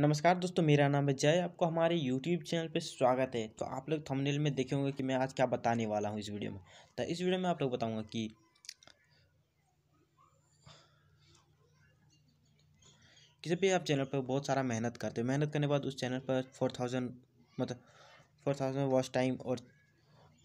नमस्कार दोस्तों मेरा नाम है जय आपको हमारे YouTube चैनल पे स्वागत है तो आप लोग थंबनेल में देखे होंगे कि मैं आज क्या बताने वाला हूँ इस वीडियो में तो इस वीडियो में आप लोग बताऊँगा कि किसी भी आप चैनल पर बहुत सारा मेहनत करते हो मेहनत करने के बाद उस चैनल पर फोर थाउजेंड मतलब फोर थाउजेंड वॉच टाइम और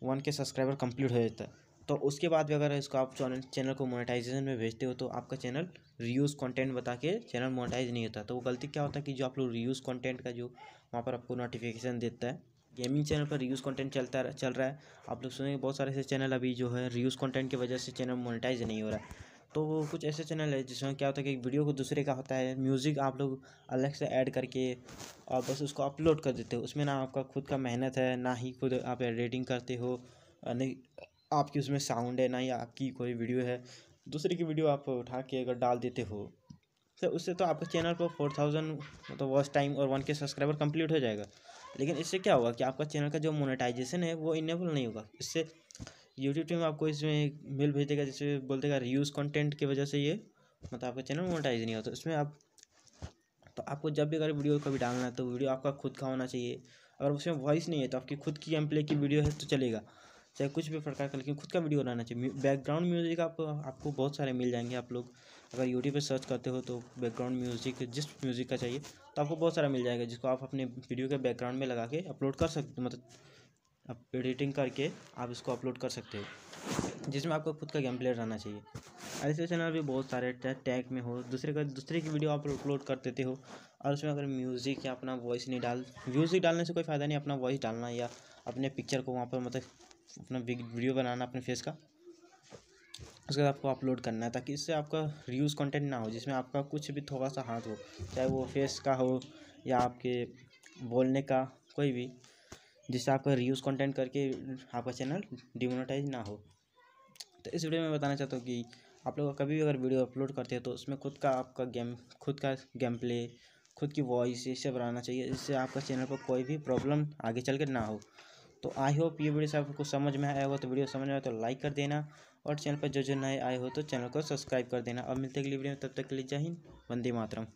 वन के सब्सक्राइबर कंप्लीट हो जाता है तो उसके बाद भी अगर इसको आप चैनल को मोनेटाइजेशन में भेजते हो तो आपका चैनल रियूज़ कंटेंट बता के चैनल मोनेटाइज नहीं होता तो वो गलती क्या होता है कि जो आप लोग रियूज़ कंटेंट का जो वहाँ पर आपको नोटिफिकेशन देता है गेमिंग चैनल पर रियूज़ कंटेंट चलता रह, चल रहा है आप लोग सुनेंगे बहुत सारे ऐसे चैनल अभी जो है रियूज़ कॉन्टेंट की वजह से चैनल मोनिटाइज नहीं हो रहा है तो वो कुछ ऐसे चैनल है जिसमें क्या होता है कि वीडियो को दूसरे का होता है म्यूज़िक आप लोग अलग से ऐड करके और बस उसको अपलोड कर देते हो उसमें ना आपका खुद का मेहनत है ना ही खुद आप एडिटिंग करते हो आपकी उसमें साउंड है ना या आपकी कोई वीडियो है दूसरे की वीडियो आप उठा के अगर डाल देते हो तो उससे तो आपके चैनल को फोर थाउजेंड मतलब वॉच टाइम और वन के सब्सक्राइबर कंप्लीट हो जाएगा लेकिन इससे क्या होगा कि आपका चैनल का जो मोनेटाइजेशन है वो इनेबल नहीं होगा इससे यूट्यूब टीम आपको इसमें मेल भेज देगा जैसे बोल देगा रिव्यूज़ कंटेंट की वजह से ये मतलब आपका चैनल मोनेटाइज नहीं होता तो इसमें आप तो आपको जब भी अगर वीडियो कभी डालना है तो वीडियो आपका खुद का होना चाहिए अगर उसमें वॉइस नहीं है तो आपकी खुद की एम्प्ले की वीडियो है तो चलेगा चाहे कुछ भी प्रकार का लेकिन खुद का वीडियो बनाना चाहिए बैकग्राउंड म्यूज़िक आप आपको बहुत सारे मिल जाएंगे आप लोग अगर यूट्यूब पर सर्च करते हो तो बैकग्राउंड म्यूज़िक जिस म्यूज़िक का चाहिए तो आपको बहुत सारा मिल जाएगा जिसको आप अपने वीडियो के बैकग्राउंड में लगा के अपलोड कर सकते मतलब आप एडिटिंग करके आप इसको अपलोड कर सकते हो जिसमें आपको खुद का गेम प्लेयर रहना चाहिए ऐसे चैनल भी बहुत सारे टैग में हो दूसरे का दूसरे की वीडियो आप अपलोड कर देते हो और उसमें अगर म्यूज़िक या अपना वॉइस नहीं डाल म्यूज़िक डालने से कोई फ़ायदा नहीं अपना वॉइस डालना या अपने पिक्चर को वहाँ पर मतलब अपना वीडियो बनाना अपने फेस का उसके बाद आपको अपलोड करना है ताकि इससे आपका रियूज़ कंटेंट ना हो जिसमें आपका कुछ भी थोड़ा सा हाथ हो चाहे वो फेस का हो या आपके बोलने का कोई भी जिससे आपका रियूज़ कंटेंट करके आपका चैनल डिमोनेटाइज ना हो तो इस वीडियो में बताना चाहता हूँ कि आप लोग कभी भी अगर वीडियो अपलोड करते हैं तो उसमें खुद का आपका गेम खुद का गेम प्ले खुद की वॉइस ये सब बनाना चाहिए इससे आपका चैनल पर कोई भी प्रॉब्लम आगे चल कर ना हो तो आई होप ये वीडियो से आपको समझ में आया हो तो वीडियो समझ में आए तो लाइक कर देना और चैनल पर जो जो नए आए हो तो चैनल को सब्सक्राइब कर देना अब मिलते अगली वीडियो में तब तक के लिए जय हिंद वंदे मातरम